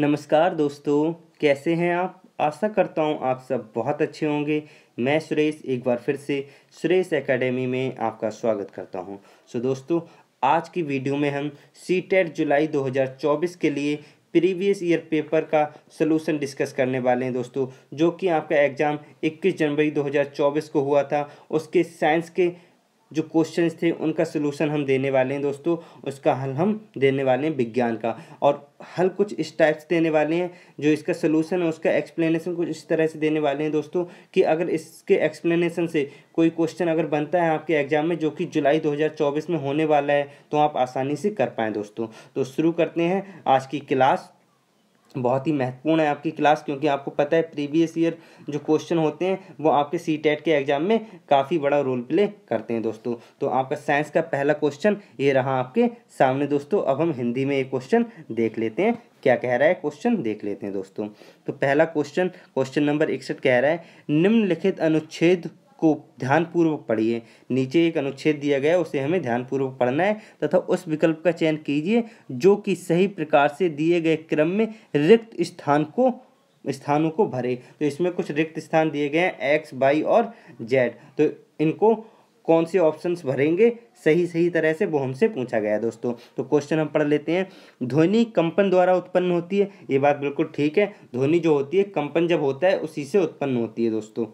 नमस्कार दोस्तों कैसे हैं आप आशा करता हूं आप सब बहुत अच्छे होंगे मैं सुरेश एक बार फिर से सुरेश एकेडमी में आपका स्वागत करता हूं सो दोस्तों आज की वीडियो में हम सी e जुलाई 2024 के लिए प्रीवियस ईयर पेपर का सलूशन डिस्कस करने वाले हैं दोस्तों जो कि आपका एग्ज़ाम 21 जनवरी 2024 को हुआ था उसके साइंस के जो क्वेश्चन थे उनका सोल्यूशन हम देने वाले हैं दोस्तों उसका हल हम देने वाले हैं विज्ञान का और हल कुछ इस टाइप से देने वाले हैं जो इसका सलूशन है उसका एक्सप्लेनेशन कुछ इस तरह से देने वाले हैं दोस्तों कि अगर इसके एक्सप्लेनेशन से कोई क्वेश्चन अगर बनता है आपके एग्जाम में जो कि जुलाई 2024 में होने वाला है तो आप आसानी से कर पाएँ दोस्तों तो शुरू करते हैं आज की क्लास बहुत ही महत्वपूर्ण है आपकी क्लास क्योंकि आपको पता है प्रीवियस ईयर जो क्वेश्चन होते हैं वो आपके सी टेट e के एग्जाम में काफ़ी बड़ा रोल प्ले करते हैं दोस्तों तो आपका साइंस का पहला क्वेश्चन ये रहा आपके सामने दोस्तों अब हम हिंदी में ये क्वेश्चन देख लेते हैं क्या कह रहा है क्वेश्चन देख लेते हैं दोस्तों तो पहला क्वेश्चन क्वेश्चन नंबर इकसठ कह रहा है निम्नलिखित अनुच्छेद को ध्यानपूर्वक पढ़िए नीचे एक अनुच्छेद दिया गया उसे हमें ध्यानपूर्वक पढ़ना है तथा उस विकल्प का चयन कीजिए जो कि सही प्रकार से दिए गए क्रम में रिक्त स्थान को स्थानों को भरे तो इसमें कुछ रिक्त स्थान दिए गए हैं एक्स बाई और जेड तो इनको कौन से ऑप्शंस भरेंगे सही सही तरह से वो हमसे पूछा गया दोस्तों तो क्वेश्चन हम पढ़ लेते हैं ध्वनि कंपन द्वारा उत्पन्न होती है ये बात बिल्कुल ठीक है ध्वनि जो होती है कंपन जब होता है उसी से उत्पन्न होती है दोस्तों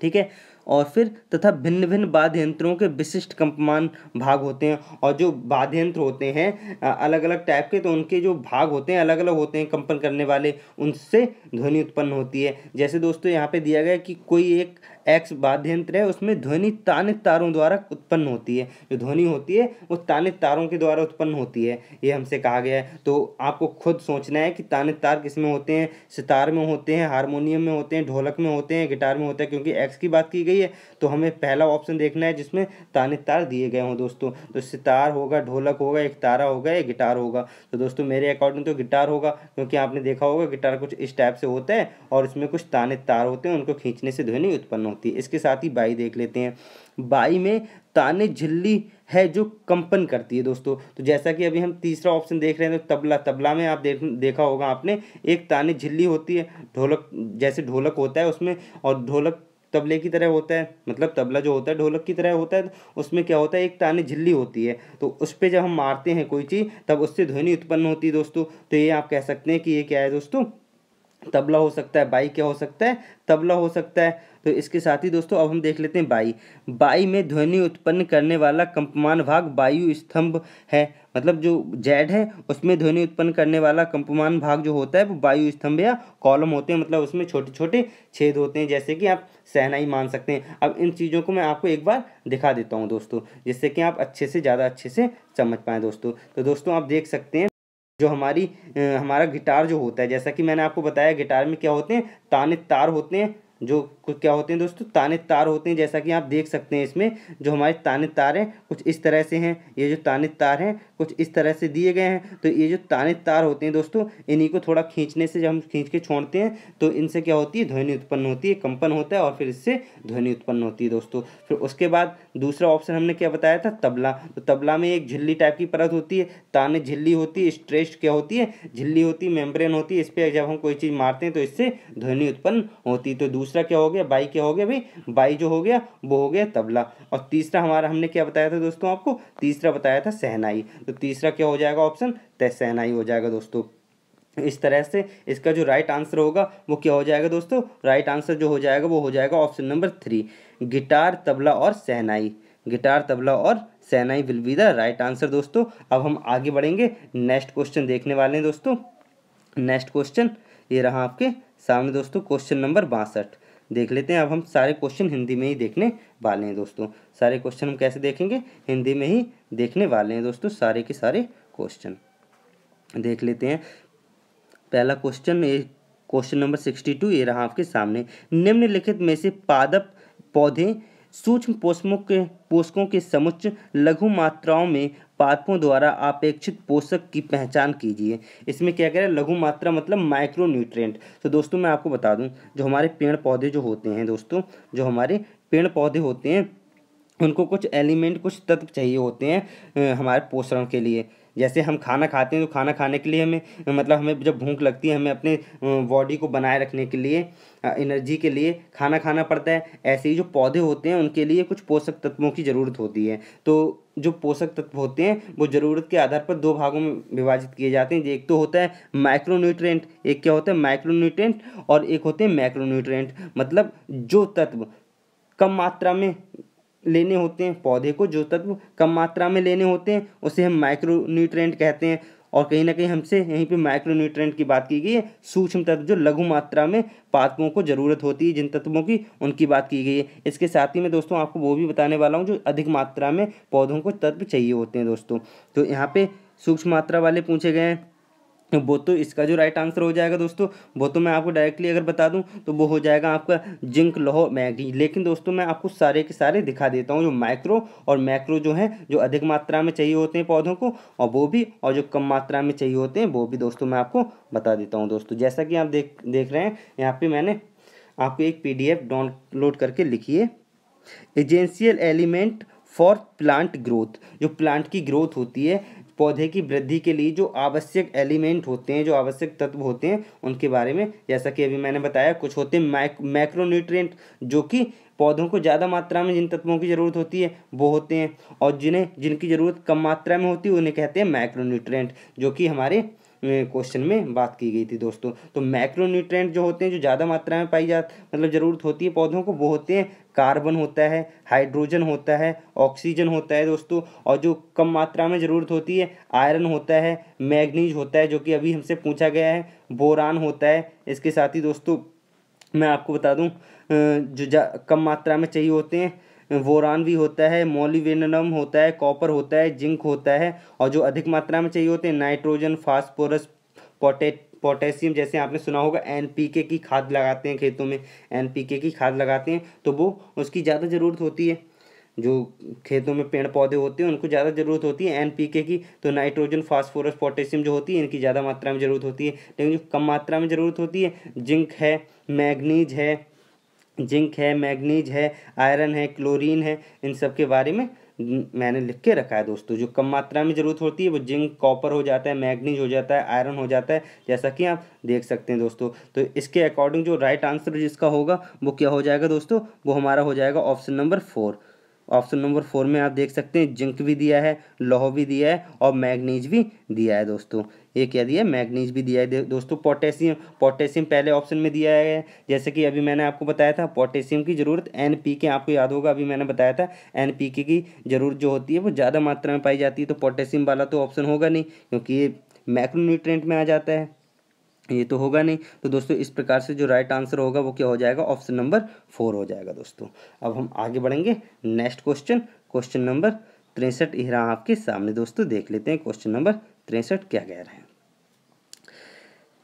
ठीक है और फिर तथा भिन्न भिन्न वाद्य यंत्रों के विशिष्ट कंपमान भाग होते हैं और जो वाद्य यंत्र होते हैं अलग अलग टाइप के तो उनके जो भाग होते हैं अलग अलग होते हैं कंपन करने वाले उनसे ध्वनि उत्पन्न होती है जैसे दोस्तों यहाँ पे दिया गया कि कोई एक एक्स वाद्य यंत्र है उसमें ध्वनि तानित तारों द्वारा उत्पन्न होती है जो ध्वनि होती है वो तानित तारों के द्वारा उत्पन्न होती है ये हमसे कहा गया है तो आपको खुद सोचना है कि तानित तार किस में होते हैं सितार में होते हैं हारमोनियम में होते हैं ढोलक में होते हैं गिटार में होते हैं क्योंकि एक्स की बात की गई सही है तो हमें पहला ऑप्शन देखना है जिसमें ताने तार दिए गए हों दोस्तों तो सितार होगा ढोलक होगा एक तारा होगा एक गिटार होगा तो दोस्तों मेरे अकॉर्डिंग तो गिटार होगा क्योंकि आपने देखा होगा गिटार कुछ इस टाइप से होता है और इसमें कुछ ताने तार होते हैं उनको खींचने से ध्वनि उत्पन्न होती है इसके साथ ही बाई देख लेते हैं बाई में ताने झिल्ली है जो कंपन करती है दोस्तों तो जैसा कि अभी हम तीसरा ऑप्शन देख रहे हैं तो तबला तबला में आप देख देखा होगा आपने एक ताने झिल्ली होती है ढोलक जैसे ढोलक होता है उसमें और ढोलक तबले की तरह होता है मतलब तबला जो होता है ढोलक की तरह होता है उसमें क्या होता है एक ताने झिल्ली होती है तो उस पर जब हम मारते हैं कोई चीज़ तब उससे ध्वनि उत्पन्न होती है दोस्तों तो ये आप कह सकते हैं कि ये क्या है दोस्तों तबला हो सकता है बाई क्या हो सकता है तबला हो सकता है तो इसके साथ ही दोस्तों अब हम देख लेते हैं बाई बाई में ध्वनि उत्पन्न करने वाला कंपमान भाग वायु स्तंभ है मतलब जो जेड है उसमें ध्वनि उत्पन्न करने वाला कंपमान भाग जो होता है वो वायु स्तंभ या कॉलम होते हैं मतलब उसमें छोटे छोटे छेद होते हैं जैसे कि आप सहनाई मान सकते हैं अब इन चीज़ों को मैं आपको एक बार दिखा देता हूँ दोस्तों जिससे कि आप अच्छे से ज़्यादा अच्छे से समझ पाएँ दोस्तों तो दोस्तों आप देख सकते हैं जो हमारी हमारा गिटार जो होता है जैसा कि मैंने आपको बताया गिटार में क्या होते हैं ताने तार होते हैं जो कुछ क्या होते हैं दोस्तों ताने तार होते हैं जैसा कि आप देख सकते हैं इसमें जो हमारे ताने तार हैं कुछ इस तरह से हैं ये जो ताने तार हैं कुछ इस तरह से दिए गए हैं तो ये जो ताने तार होते हैं दोस्तों इन्हीं को थोड़ा खींचने से जब हम खींच के छोड़ते हैं तो इनसे क्या होती है ध्वनि उत्पन्न होती है कंपन होता है और फिर इससे ध्वनि उत्पन्न होती है दोस्तों फिर उसके बाद दूसरा ऑप्शन हमने क्या बताया था तबला तो तबला में एक झिल्ली टाइप की परत होती है ताने झिल्ली होती है स्ट्रेस्ट क्या होती है झिल्ली होती है मेम्ब्रेन होती है इस पर जब हम कोई चीज़ मारते हैं तो इससे ध्वनि उत्पन्न होती है तो दूसरा क्या हो गया बाई क्या हो गया भाई बाई जो हो गया वो हो गया तबला और तीसरा हमारा हमने क्या बताया था दोस्तों आपको तीसरा बताया था सहनाई तो तीसरा क्या हो जाएगा ऑप्शन तय सहनाई हो जाएगा दोस्तों इस तरह से इसका जो राइट आंसर होगा वो क्या हो जाएगा दोस्तों राइट आंसर जो हो जाएगा वो हो जाएगा option number three guitar tabla और सहनाई गिटार तबला और shehnai will be the right answer दोस्तों अब हम आगे बढ़ेंगे नेक्स्ट क्वेश्चन देखने वाले हैं दोस्तों नेक्स्ट क्वेश्चन ये रहा आपके सामने दोस्तों क्वेश्चन नंबर बासठ देख लेते हैं अब हम सारे क्वेश्चन हिंदी में ही देखने वाले हैं दोस्तों सारे क्वेश्चन हम कैसे देखेंगे हिंदी में ही देखने वाले हैं दोस्तों सारे के सारे क्वेश्चन देख लेते हैं पहला question question number sixty two ये रहा आपके सामने निम्नलिखित में से पादप पौधे सूक्ष्म पोषकों के पोषकों के समुच्च लघु मात्राओं में पादपों द्वारा अपेक्षित पोषक की पहचान कीजिए इसमें क्या कह रहे हैं लघु मात्रा मतलब माइक्रो न्यूट्रेंट तो दोस्तों मैं आपको बता दूं जो हमारे पेड़ पौधे जो होते हैं दोस्तों जो हमारे पेड़ पौधे होते हैं उनको कुछ एलिमेंट कुछ तत्व चाहिए होते हैं हमारे पोषण के लिए जैसे हम खाना खाते हैं तो खाना खाने के लिए हमें मतलब हमें जब भूख लगती है हमें अपने बॉडी को बनाए रखने के लिए एनर्जी के लिए खाना खाना पड़ता है ऐसे ही जो पौधे होते हैं उनके लिए कुछ पोषक तत्वों की ज़रूरत होती है तो जो पोषक तत्व होते हैं वो ज़रूरत के आधार पर दो भागों में विभाजित किए जाते हैं एक तो होता है माइक्रोन्यूट्रेंट एक क्या होता है माइक्रोन्यूट्रेंट और एक होते हैं माइक्रोन्यूट्रेंट मतलब जो तत्व कम मात्रा में लेने होते हैं पौधे को जो तत्व कम मात्रा में लेने होते हैं उसे हम माइक्रो न्यूट्रेंट कहते हैं और कहीं ना कहीं हमसे यहीं पे माइक्रो न्यूट्रेंट की बात की गई है सूक्ष्म तत्व जो लघु मात्रा में पादपों को ज़रूरत होती है जिन तत्वों की उनकी बात की गई है इसके साथ ही मैं दोस्तों आपको वो भी बताने वाला हूँ जो अधिक मात्रा में पौधों को तत्व चाहिए होते हैं दोस्तों तो यहाँ पे सूक्ष्म मात्रा वाले पूछे गए हैं तो वो तो इसका जो राइट आंसर हो जाएगा दोस्तों वो तो मैं आपको डायरेक्टली अगर बता दूं तो वो हो जाएगा आपका जिंक लोहो मैगनी लेकिन दोस्तों मैं आपको सारे के सारे दिखा देता हूं जो माइक्रो और मैक्रो जो हैं जो अधिक मात्रा में चाहिए होते हैं पौधों को और वो भी और जो कम मात्रा में चाहिए होते हैं वो भी दोस्तों मैं आपको बता देता हूँ दोस्तों जैसा कि आप देख देख रहे हैं यहाँ पर मैंने आपको एक पी डाउनलोड करके लिखी है essential element for plant growth जो प्लांट की ग्रोथ होती है पौधे की वृद्धि के लिए जो आवश्यक एलिमेंट होते हैं जो आवश्यक तत्व होते हैं उनके बारे में जैसा कि अभी मैंने बताया कुछ होते हैं मैक्रोन्यूट्रिएंट जो कि पौधों को ज़्यादा मात्रा में जिन तत्वों की ज़रूरत होती है वो होते हैं और जिन्हें जिनकी ज़रूरत कम मात्रा में होती है उन्हें कहते हैं माइक्रोन्यूट्रेंट जो कि हमारे क्वेश्चन में बात की गई थी दोस्तों तो मैक्रोन्यूट्रेंट जो होते हैं जो ज़्यादा मात्रा में पाई जा मतलब ज़रूरत होती है पौधों को वो होते हैं कार्बन होता है हाइड्रोजन होता है ऑक्सीजन होता है दोस्तों और जो कम मात्रा में ज़रूरत होती है आयरन होता है मैग्नीज होता है जो कि अभी हमसे पूछा गया है बोरान होता है इसके साथ ही दोस्तों मैं आपको बता दूँ जो कम मात्रा में चाहिए होते हैं वोरान भी होता है मोलिवेनम होता है कॉपर होता है जिंक होता है और जो अधिक मात्रा में चाहिए होते हैं नाइट्रोजन फास्फोरस पोटेट पोटेशियम जैसे आपने सुना होगा एन की खाद लगाते हैं खेतों में एन की खाद लगाते हैं तो वो उसकी ज़्यादा ज़रूरत होती है जो खेतों में पेड़ पौधे होते हैं उनको ज़्यादा ज़रूरत होती है एन की तो नाइट्रोजन फास्फोरस पोटेशियम जो होती है इनकी ज़्यादा मात्रा में ज़रूरत होती है लेकिन जो कम मात्रा में ज़रूरत होती है जिंक है मैगनीज है जिंक है मैग्नीज है आयरन है क्लोरीन है इन सब के बारे में मैंने लिख के रखा है दोस्तों जो कम मात्रा में ज़रूरत होती है वो जिंक कॉपर हो जाता है मैग्नीज हो जाता है आयरन हो जाता है जैसा कि आप देख सकते हैं दोस्तों तो इसके अकॉर्डिंग जो राइट आंसर जिसका होगा वो क्या हो जाएगा दोस्तों वो हमारा हो जाएगा option number four option number four में आप देख सकते हैं जिंक भी दिया है लोह भी दिया है और मैग्नीज भी दिया है दोस्तों ये क्या दिया मैग्नीज भी दिया है दोस्तों पोटेशियम पोटेशियम पहले ऑप्शन में दिया है जैसे कि अभी मैंने आपको बताया था पोटेशियम की ज़रूरत एन पी के आपको याद होगा अभी मैंने बताया था एन पी के की ज़रूरत जो होती है वो ज़्यादा मात्रा में पाई जाती है तो पोटेशियम वाला तो ऑप्शन होगा नहीं क्योंकि ये मैक्रोन्यूट्रेंट में आ जाता है ये तो होगा नहीं तो दोस्तों इस प्रकार से जो राइट आंसर होगा वो क्या हो जाएगा ऑप्शन नंबर फोर हो जाएगा दोस्तों अब हम आगे बढ़ेंगे नेक्स्ट क्वेश्चन क्वेश्चन नंबर तिरसठ यहाँ आपके सामने दोस्तों देख लेते हैं क्वेश्चन नंबर तिरसठ क्या कह रहे हैं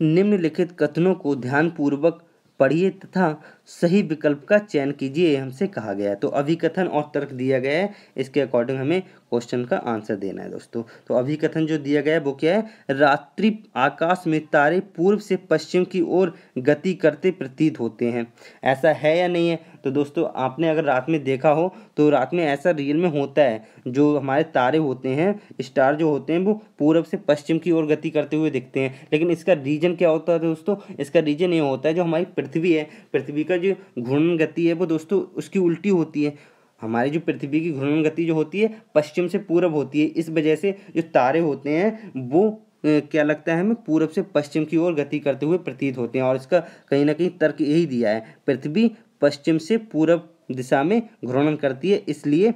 निम्नलिखित कथनों को ध्यानपूर्वक पढ़िए तथा सही विकल्प का चयन कीजिए ये हमसे कहा गया है तो अभिकथन और तर्क दिया गया है इसके अकॉर्डिंग हमें क्वेश्चन का आंसर देना है दोस्तों तो अभिकथन जो दिया गया है वो क्या है रात्रि आकाश में तारे पूर्व से पश्चिम की ओर गति करते प्रतीत होते हैं ऐसा है या नहीं है तो दोस्तों आपने अगर रात में देखा हो तो रात में ऐसा रियल में होता है जो हमारे तारे होते हैं स्टार जो होते हैं वो पूर्व से पश्चिम की ओर गति करते हुए दिखते हैं लेकिन इसका रीजन क्या होता है दोस्तों इसका रीजन ये होता है जो हमारी पृथ्वी है पृथ्वी का का जो घूर्णन गति है वो दोस्तों उसकी उल्टी होती है हमारी जो पृथ्वी की घूर्णन गति जो होती है पश्चिम से पूरब होती है इस वजह से जो तारे होते हैं वो क्या लगता है हमें पूरब से पश्चिम की ओर गति करते हुए प्रतीत होते हैं और इसका कहीं ना कहीं तर्क यही दिया है पृथ्वी पश्चिम से पूरब दिशा में घूर्णन करती है इसलिए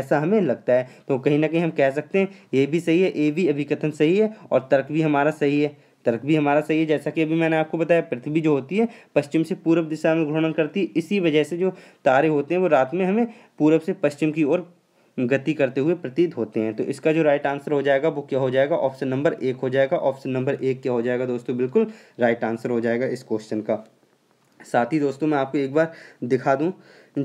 ऐसा हमें लगता है तो कहीं ना कहीं हम कह सकते हैं ये भी सही है ये भी अभिकथन सही है और तर्क भी हमारा सही है तर्क भी हमारा सही है जैसा कि अभी मैंने आपको बताया पृथ्वी जो होती है पश्चिम से पूर्व दिशा में घूर्णन करती है इसी वजह से जो तारे होते हैं वो रात में हमें पूर्व से पश्चिम की ओर गति करते हुए प्रतीत होते हैं तो इसका जो राइट आंसर हो जाएगा वो क्या हो जाएगा ऑप्शन नंबर एक हो जाएगा ऑप्शन नंबर एक क्या हो जाएगा दोस्तों बिल्कुल राइट आंसर हो जाएगा इस क्वेश्चन का साथ ही दोस्तों मैं आपको एक बार दिखा दूं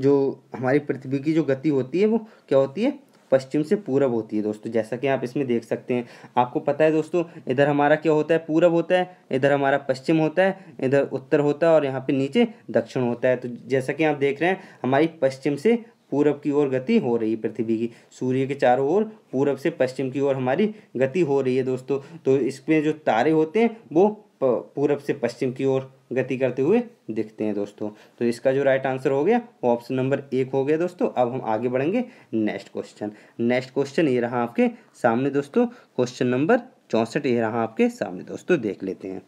जो हमारी पृथ्वी की जो गति होती है वो क्या होती है पश्चिम से पूरब होती है दोस्तों जैसा कि आप इसमें देख सकते हैं आपको पता है दोस्तों इधर हमारा क्या होता है पूरब होता है इधर हमारा पश्चिम होता है इधर उत्तर होता है और यहाँ पे नीचे दक्षिण होता है तो जैसा कि आप देख रहे हैं हमारी पश्चिम से पूरब की ओर गति हो रही है पृथ्वी की सूर्य के चारों ओर पूरब से पश्चिम की ओर हमारी गति हो रही है दोस्तों तो इसमें जो तारे होते हैं वो पूरब से पश्चिम की ओर गति करते हुए दिखते हैं दोस्तों तो इसका जो राइट आंसर हो गया वो ऑप्शन नंबर एक हो गया दोस्तों अब हम आगे बढ़ेंगे नेक्स्ट क्वेश्चन नेक्स्ट क्वेश्चन ये रहा आपके सामने दोस्तों क्वेश्चन नंबर चौंसठ ये रहा आपके सामने दोस्तों देख लेते हैं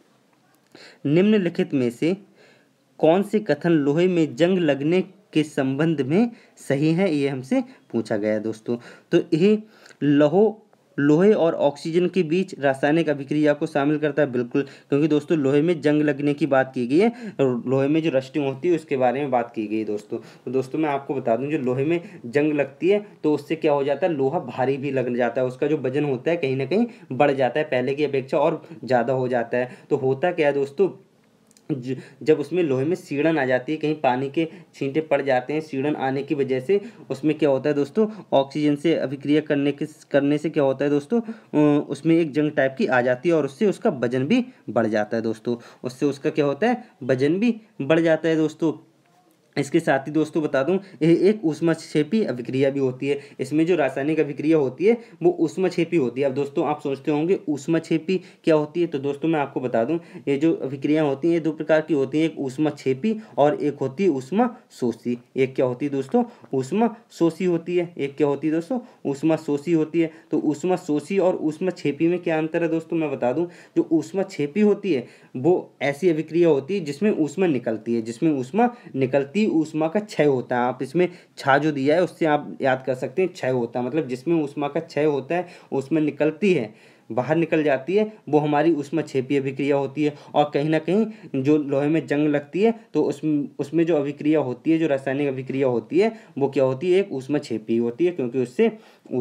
निम्नलिखित में से कौन से कथन लोहे में जंग लगने के संबंध में सही है ये हमसे पूछा गया दोस्तों तो यह लहो लोहे और ऑक्सीजन के बीच रासायनिक अभिक्रिया को शामिल करता है बिल्कुल क्योंकि दोस्तों लोहे में जंग लगने की बात की गई है लोहे में जो रस्टिंग होती है उसके बारे में बात की गई है दोस्तों तो दोस्तों मैं आपको बता दूं जो लोहे में जंग लगती है तो उससे क्या हो जाता है लोहा भारी भी लग जाता है उसका जो वजन होता है कहीं ना कहीं बढ़ जाता है पहले की अपेक्षा और ज़्यादा हो जाता है तो होता क्या है दोस्तों जब उसमें लोहे में सीड़न आ जाती है कहीं पानी के छींटे पड़ जाते हैं सीड़न आने की वजह से उसमें क्या होता है दोस्तों ऑक्सीजन से अभिक्रिया करने के करने से क्या होता है दोस्तों उसमें एक जंग टाइप की आ जाती है और उससे उसका वजन भी बढ़ जाता है दोस्तों उससे उसका क्या होता है वजन भी बढ़ जाता है दोस्तों इसके साथ ही दोस्तों बता दूं एक उष्माक्षेपी अभिक्रिया भी होती है इसमें जो रासायनिक अभिक्रिया होती है वो उष्माक्षेपी होती है अब दोस्तों आप सोचते होंगे उष्माक्षेपी क्या होती है तो दोस्तों मैं आपको बता दूं ये जो अभिक्रिया होती हैं ये दो प्रकार की होती हैं एक उष्माक्षेपी और एक होती है उष्मा शोषी एक क्या होती है दोस्तों उष्मा शोषी होती है एक क्या होती है दोस्तों उष्मा शोषी होती है तो उष्मा शोषी और उष्मा छेपी में क्या अंतर है दोस्तों मैं बता दूँ जो उष्मा छेपी होती है वो ऐसी अभिक्रिया होती है जिसमें उष्मा निकलती है जिसमें उष्मा निकलती गतिज ऊष्मा का क्षय होता है आप इसमें छा जो दिया है उससे आप याद कर सकते हैं क्षय होता है मतलब जिसमें ऊष्मा का क्षय होता है उसमें निकलती है बाहर निकल जाती है वो हमारी उसमें छेपी अभिक्रिया होती है और कहीं ना कहीं जो लोहे में जंग लगती है तो उस उसमें जो अभिक्रिया होती है जो रासायनिक अभिक्रिया होती है वो क्या होती है एक उसमें छेपी होती है क्योंकि उससे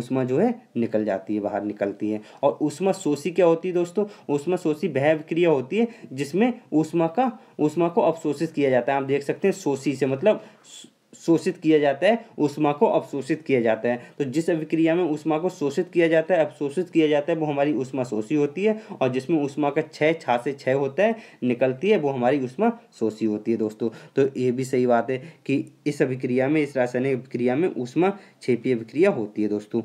ऊष्मा जो है निकल जाती है बाहर निकलती है और उसमें शोषी क्या होती है दोस्तों ऊष्मा शोषी वह अभिक्रिया होती है जिसमें ऊष्मा का ऊष्मा को अवशोषित किया जाता है आप देख सकते हैं शोषी से मतलब शोषित किया जाता है उष्मा को अवशोषित किया जाता है तो जिस अभिक्रिया में उष्मा को शोषित किया जाता है अवशोषित किया जाता है वो हमारी उष्मा शोषी होती है और जिसमें उष्मा का छः छः से छः होता है निकलती है वो हमारी उष्मा शोषी होती है दोस्तों तो ये भी सही बात है कि इस अभिक्रिया में इस रासायनिक अभिक्रिया में उष्मा छेपी अभिक्रिया होती है दोस्तों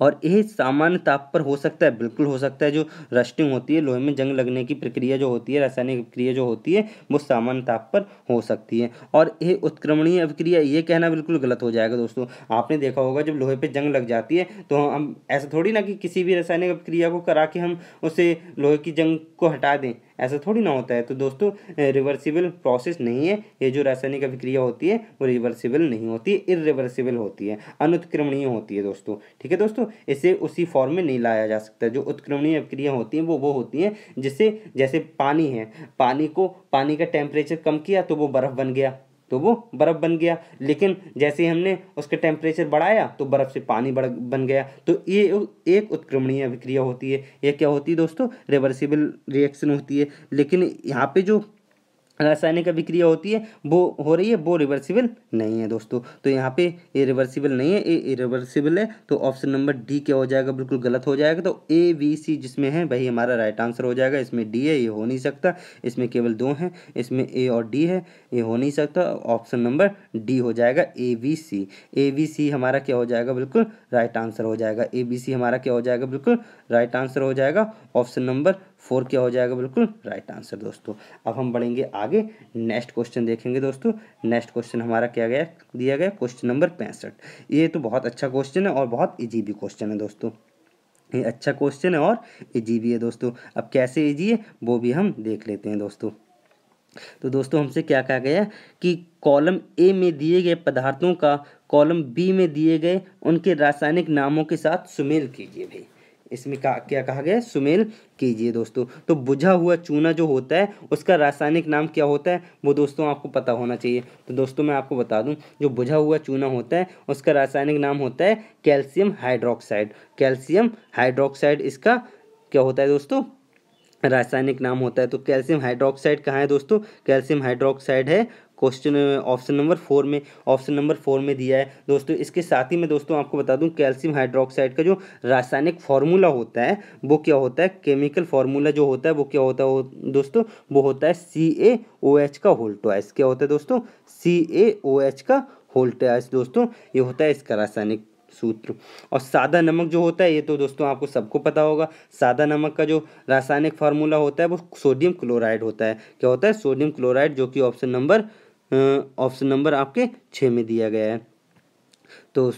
और यह सामान्य ताप पर हो सकता है बिल्कुल हो सकता है जो रस्टिंग होती है लोहे में जंग लगने की प्रक्रिया जो होती है रासायनिक प्रक्रिया जो होती है वो सामान्य ताप पर हो सकती है और यह उत्क्रमणीय अभिक्रिया ये कहना बिल्कुल गलत हो जाएगा दोस्तों आपने देखा होगा जब लोहे पर जंग लग जाती है तो हम ऐसा थोड़ी ना कि किसी भी रासायनिक अभिक्रिया को करा के हम उसे लोहे की जंग को हटा दें ऐसा थोड़ी ना होता है तो दोस्तों रिवर्सिबल प्रोसेस नहीं है ये जो रासायनिक अभिक्रिया होती है वो रिवर्सिबल नहीं होती है इरिवर्सिबल होती है अनुत्क्रमणीय होती है दोस्तों ठीक है दोस्तों इसे उसी फॉर्म में नहीं लाया जा सकता जो उत्क्रमणीय अभिक्रिया होती है वो वो होती है जिससे जैसे पानी है पानी को पानी का टेम्परेचर कम किया तो वो बर्फ़ बन गया तो वो बर्फ़ बन गया लेकिन जैसे हमने उसका टेम्परेचर बढ़ाया तो बर्फ़ से पानी बढ़ बन गया तो ये एक उत्क्रमणीय अभिक्रिया होती है ये क्या होती है दोस्तों रिवर्सिबल रिएक्शन होती है लेकिन यहाँ पे जो रासायनिक अभिक्रिया होती है वो हो रही है वो रिवर्सिबल नहीं है दोस्तों तो यहाँ पे ये रिवर्सिबल नहीं है ए इरिवर्सिबल है तो ऑप्शन नंबर डी क्या हो जाएगा बिल्कुल गलत हो जाएगा तो ए बी सी जिसमें है वही हमारा राइट आंसर हो जाएगा इसमें डी है ये हो नहीं सकता इसमें केवल दो हैं इसमें ए और डी है ये हो नहीं सकता ऑप्शन नंबर डी हो जाएगा A B C A B C हमारा क्या हो जाएगा बिल्कुल राइट आंसर हो जाएगा ए बी सी हमारा क्या हो जाएगा बिल्कुल राइट आंसर हो जाएगा ऑप्शन नंबर फोर क्या हो जाएगा बिल्कुल राइट आंसर दोस्तों अब हम बढ़ेंगे आगे नेक्स्ट क्वेश्चन देखेंगे दोस्तों नेक्स्ट क्वेश्चन हमारा क्या गया दिया गया क्वेश्चन नंबर पैंसठ ये तो बहुत अच्छा क्वेश्चन है और बहुत ईजी भी क्वेश्चन है दोस्तों ये अच्छा क्वेश्चन है और ईजी भी है दोस्तों अब कैसे ईजी है वो भी हम देख लेते हैं दोस्तों तो दोस्तों हमसे क्या कहा गया कि कॉलम ए में दिए गए पदार्थों का कॉलम बी में दिए गए उनके रासायनिक नामों के साथ सुमेल कीजिए भाई इसमें का, क्या कहा गया सुमेल कीजिए दोस्तों तो बुझा हुआ चूना जो होता है उसका रासायनिक नाम क्या होता है वो दोस्तों आपको पता होना चाहिए तो दोस्तों मैं आपको बता दूं जो बुझा हुआ चूना होता है उसका रासायनिक नाम होता है कैल्शियम हाइड्रोक्साइड कैल्शियम हाइड्रोक्साइड इसका क्या होता है दोस्तों रासायनिक नाम होता है तो कैल्शियम हाइड्रोक्साइड कहाँ है दोस्तों कैल्शियम हाइड्रोक्साइड है क्वेश्चन ऑप्शन नंबर फोर में ऑप्शन नंबर फोर में दिया है दोस्तों इसके साथ ही मैं दोस्तों आपको बता दूं कैल्शियम हाइड्रोक्साइड का जो रासायनिक फार्मूला होता है वो क्या होता है केमिकल फार्मूला जो होता है वो क्या होता है दोस्तों वो होता है सी ए ओ एच का होल क्या होता है दोस्तों सी ए ओ एच का होल दोस्तों ये होता है इसका रासायनिक सूत्र और सादा नमक जो होता है ये तो दोस्तों आपको सबको पता होगा सादा नमक का जो रासायनिक फार्मूला होता है वो सोडियम क्लोराइड होता है क्या होता है सोडियम क्लोराइड जो कि ऑप्शन नंबर ऑप्शन नंबर आपके छः में दिया गया है तो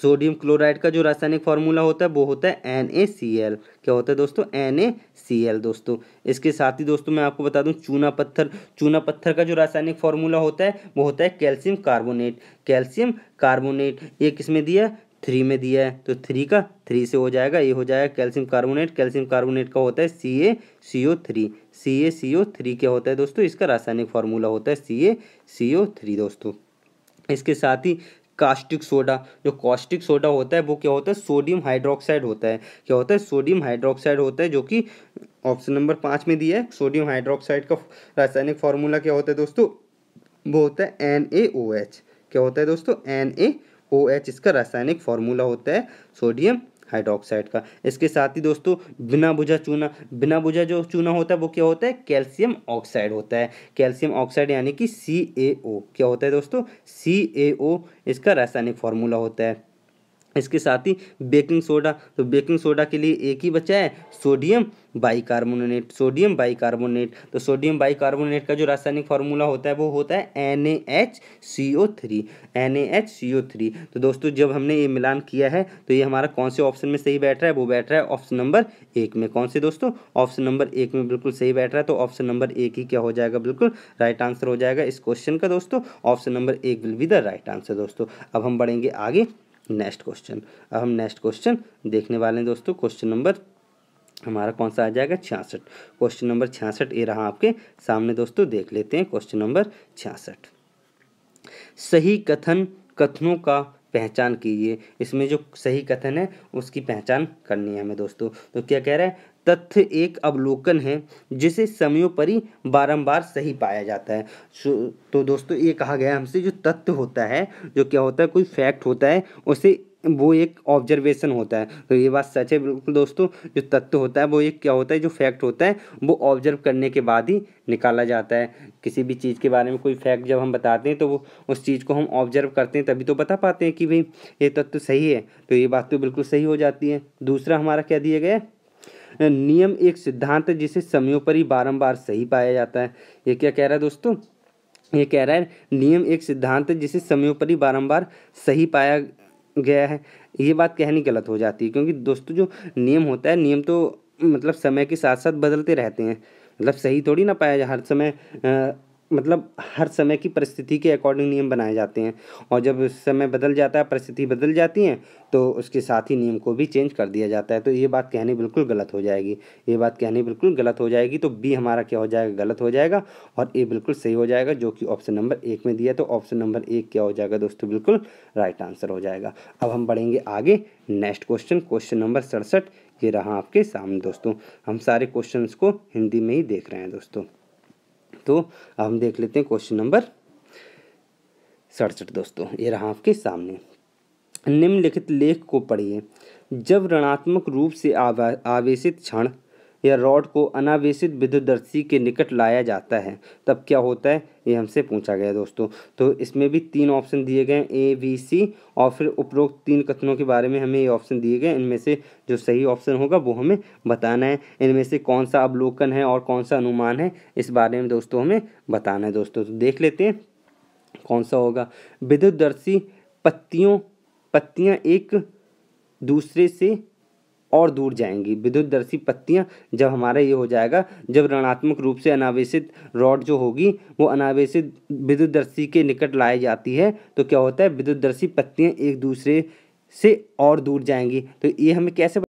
सोडियम क्लोराइड का जो रासायनिक फार्मूला होता है वो होता है एन ए सी एल क्या होता है दोस्तों एन ए सी एल दोस्तों इसके साथ ही दोस्तों मैं आपको बता दूं चूना पत्थर चूना पत्थर का जो रासायनिक फार्मूला होता है वो होता है कैल्शियम कार्बोनेट कैल्शियम कार्बोनेट ये किस में दिया थ्री में दिया है तो थ्री का थ्री से हो जाएगा ये हो जाएगा कैल्शियम कार्बोनेट कैल्शियम कार्बोनेट का होता है सी ए सी ओ थ्री सी ए सी ओ थ्री क्या होता है दोस्तों इसका रासायनिक फार्मूला होता है सी ए सी ओ थ्री दोस्तों इसके साथ ही कास्टिक सोडा जो कास्टिक सोडा होता है वो क्या होता है सोडियम हाइड्रोक्साइड होता है क्या होता है सोडियम हाइड्रोक्साइड होता है जो कि ऑप्शन नंबर पाँच में दिया है सोडियम हाइड्रोक्साइड का रासायनिक फार्मूला क्या होता है दोस्तों वो होता है एन ए ओ एच क्या होता है दोस्तों एन ए ओ एच इसका रासायनिक फार्मूला होता है सोडियम हाइड्रोक्साइड का इसके साथ ही दोस्तों बिना बुझा चूना बिना बुझा जो चूना होता है वो क्या होता है कैल्शियम ऑक्साइड होता है कैल्शियम ऑक्साइड यानी कि सी क्या होता है दोस्तों सी इसका रासायनिक फॉर्मूला होता है इसके साथ ही बेकिंग सोडा तो बेकिंग सोडा के लिए एक ही बचा है सोडियम बाइकार्बोनेट सोडियम बाइकार्बोनेट तो सोडियम बाइकार्बोनेट का जो रासायनिक फार्मूला होता है वो होता है N A H C O three N A H C O three तो दोस्तों जब हमने ये मिलान किया है तो ये हमारा कौन से ऑप्शन में सही बैठ रहा है वो बैठ रहा है ऑप्शन नंबर एक में कौन से दोस्तों ऑप्शन नंबर एक में बिल्कुल सही बैठ रहा है तो ऑप्शन नंबर एक ही क्या हो जाएगा बिल्कुल राइट आंसर हो जाएगा इस क्वेश्चन का दोस्तों ऑप्शन नंबर एक will be the right answer दोस्तों अब हम बढ़ेंगे आगे नेक्स्ट क्वेश्चन अब हम नेक्स्ट क्वेश्चन देखने वाले हैं दोस्तों क्वेश्चन नंबर हमारा कौन सा आ जाएगा छियासठ क्वेश्चन नंबर छियासठ ये रहा आपके सामने दोस्तों देख लेते हैं क्वेश्चन नंबर छियासठ सही कथन कथनों का पहचान कीजिए इसमें जो सही कथन है उसकी पहचान करनी है हमें दोस्तों तो क्या कह रहा है तथ्य एक अवलोकन है जिसे समयों पर ही बारम्बार सही पाया जाता है तो दोस्तों ये कहा गया हमसे जो तथ्य होता है जो क्या होता है कोई फैक्ट होता है उसे वो एक ऑब्जर्वेशन होता है तो ये बात सच है बिल्कुल दोस्तों जो तत्व होता है वो एक क्या होता है जो फैक्ट होता है वो ऑब्जर्व करने के बाद ही निकाला जाता है किसी भी चीज़ के बारे में कोई फैक्ट जब हम बताते हैं तो वो उस चीज़ को हम ऑब्जर्व करते हैं तभी तो बता पाते हैं कि भाई ये तत्व सही है तो ये बात तो बिल्कुल सही हो जाती है दूसरा हमारा क्या दिया गया नियम एक सिद्धांत है जिसे ही बारंबार सही पाया जाता है ये क्या कह रहा है दोस्तों ये कह रहा है नियम एक सिद्धांत है जिसे ही बारंबार सही पाया गया है ये बात कहनी गलत हो जाती है क्योंकि दोस्तों जो नियम होता है नियम तो मतलब समय के साथ साथ बदलते रहते हैं मतलब सही थोड़ी ना पाया जाए हर समय आ, मतलब हर समय की परिस्थिति के अकॉर्डिंग नियम बनाए जाते हैं और जब समय बदल जाता है परिस्थिति बदल जाती है तो उसके साथ ही नियम को भी चेंज कर दिया जाता है तो ये बात कहनी बिल्कुल गलत हो जाएगी ये बात कहनी बिल्कुल गलत हो जाएगी तो बी हमारा क्या हो जाएगा गलत हो जाएगा और ए बिल्कुल सही हो जाएगा जो कि ऑप्शन नंबर एक में दिया तो ऑप्शन नंबर एक क्या हो जाएगा दोस्तों बिल्कुल राइट आंसर हो जाएगा अब हम बढ़ेंगे आगे नेक्स्ट क्वेश्चन क्वेश्चन नंबर सड़सठ ये रहा आपके सामने दोस्तों हम सारे क्वेश्चंस को हिंदी में ही देख रहे हैं दोस्तों तो अब हम देख लेते हैं क्वेश्चन नंबर सड़सठ दोस्तों ये रहा आपके सामने निम्नलिखित लेख को पढ़िए जब ऋणात्मक रूप से आवेशित क्षण या रॉड को अनावेशित दर्शी के निकट लाया जाता है तब क्या होता है ये हमसे पूछा गया दोस्तों तो इसमें भी तीन ऑप्शन दिए गए ए बी सी और फिर उपरोक्त तीन कथनों के बारे में हमें ये ऑप्शन दिए गए इनमें से जो सही ऑप्शन होगा वो हमें बताना है इनमें से कौन सा अवलोकन है और कौन सा अनुमान है इस बारे में दोस्तों हमें बताना है दोस्तों तो देख लेते हैं कौन सा होगा विद्युतदर्शी पत्तियों पत्तियाँ एक दूसरे से और दूर जाएंगी दर्शी पत्तियाँ जब हमारा ये हो जाएगा जब ऋणात्मक रूप से अनावेशित रॉड जो होगी वो अनावेशित विद्युत दर्शी के निकट लाई जाती है तो क्या होता है विद्युत दर्शी पत्तियाँ एक दूसरे से और दूर जाएंगी तो ये हमें कैसे